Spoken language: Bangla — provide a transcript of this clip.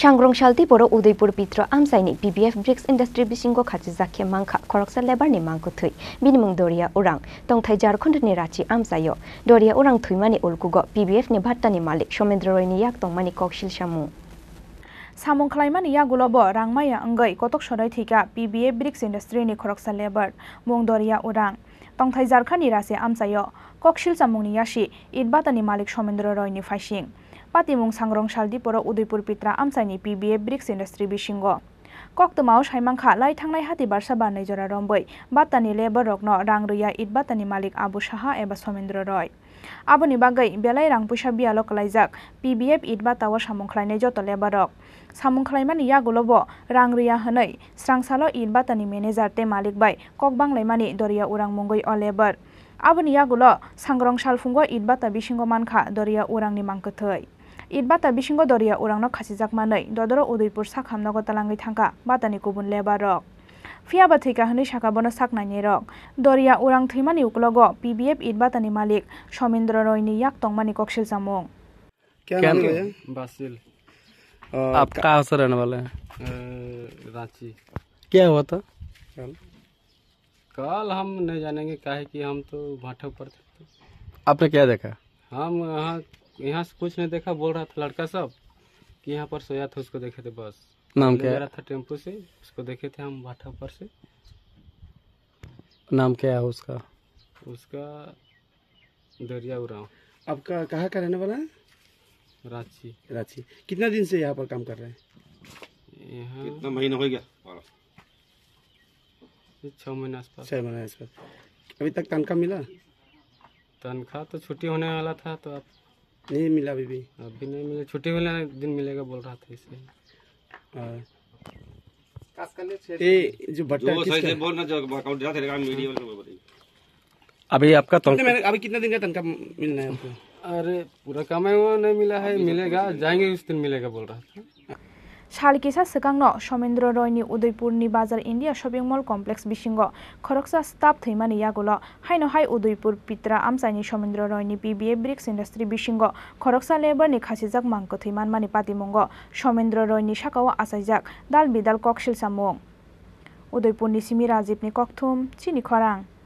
Shangrong Shalti Boro Udaipur Pitro Amsaini BBF Bricks Industry Bisingo Khachizakhe Mangkha Koroksa Lebar ni Mangko Thui Binimung Doria Urang Tongthai Jharkhand ni Rachi Amsayo Doria Urang Thui mani Ulkugo BBF ni Bhatta ni Malik Shomendra Roy ni Yak Tongmani Kokshil Shamu সামং খালাইমান ইয়াগুলব রাংমাইয়া অঙ্গই কতক সদয় থিকা পিবিএ ব্রিক্স ইন্ডাস্ট্রি নি খরকসা লেবার মংদরিয়া উরাং তংথাই জারখানি রাসে আমসায় ককশিল সামংনি ইয়াসি ইটবাতানি মালিক সমেন্দ্র রয়নি ফাইসিং patimung সালদি পর Udaipur Pitra pitra P PBA bricks industry bisingo ককটমাও সাইমাংখা লাই থাংনাই হাতি বারসা বানাই জরা রম্বই বাতানি লেবার রগ্ন রাং রুয়া ইট বাতানি মালিক আবু সাহা এবার সমেন্দ্র রয় আবনি বাগৈ বেলাই রাং পয়সা বিয়ালো কলাইজাক পি বি এফ ইট বাতাও সামুংখ্লাইনাই যত লেবার রক ইয়া ইয়াগুলোব রাং রুয়া হই স্রাংসালো ইট বাতানি মেনেজার তে মালিক বাই কক ককবাংলাইমানি দরিয়া উরাং মঙ্গই অ লেবার আবনি গুলো সাংগ্রং সালফুঙ্গ ইট বাতা বিসিঙ্গ মানখা দরিয়া উরাংনি মাংকথৈ id bata bisingo doria urangno khasichak manui dodoro udaipur sakham nogo talangwi thangka batani kubun lebar rok ফিয়াবা থৈকা হনি শাখাবনো সাকনাইনি রক দরিয়া উরাং থৈমানি উকলগ পিবিএফ ইটবাতানি মালিক সমেন্দ্র রয়নি ইয়াক তংমানি ককশেল জামুং बासिल आप कहाँ से रहने वाले हैं रांची क्या हुआ था कल कल हम नहीं जानेंगे काहे कि हम तो भाटे ऊपर थे आपने क्या देखा हम यहाँ यहाँ से कुछ नहीं देखा बोल रहा था लड़का सब कि यहाँ पर सोया था उसको देखे थे बस नाम क्या रहा था टेम्पो से उसको देखे थे हम भाटा पर से नाम क्या है उसका उसका दरिया उराव आपका कहाँ का रहने वाला है रांची रांची कितना दिन से यहाँ पर काम कर रहे हैं यहाँ कितना महीना हो गया छः महीना छः महीना अभी तक तनख्वाह मिला तनख्वाह तो छुट्टी होने वाला था तो आप नहीं मिला अभी भी अभी नहीं मिला छुट्टी मिला दिन मिलेगा बोल रहा था इसलिए हाँ। ये जो भट्टा अभी आपका तो मैंने अभी कितने दिन का तनख्वाह मिलना है आपको अरे पूरा काम है वो नहीं मिला है तो मिलेगा जाएंगे उस दिन मिलेगा बोल रहा था সালকিসা সিকাংন সমেন্দ্র রয়নি উদয়পুর নি বাজার ইন্ডিয়া শপিং মল কমপ্লেক্স বিশিঙ্গ খরকসা স্টাফ থৈমানি ইয়াগুলো হাইনো হাই উদয়পুর পিত্রা আমচাইনি সমেন্দ্র রয়নি পিবিএ ব্রিক্স ইন্ডাস্ট্রি বিশিঙ্গ খরকসা লেবার নি খাসিজাক মাংক মানি পাতিমঙ্গ সমেন্দ্র রয়নি শাকাও আসাইজাক দাল বিদাল কক ককশিল উদয়পুর নি সিমি রাজীব নি কক থুম চিনি খরাং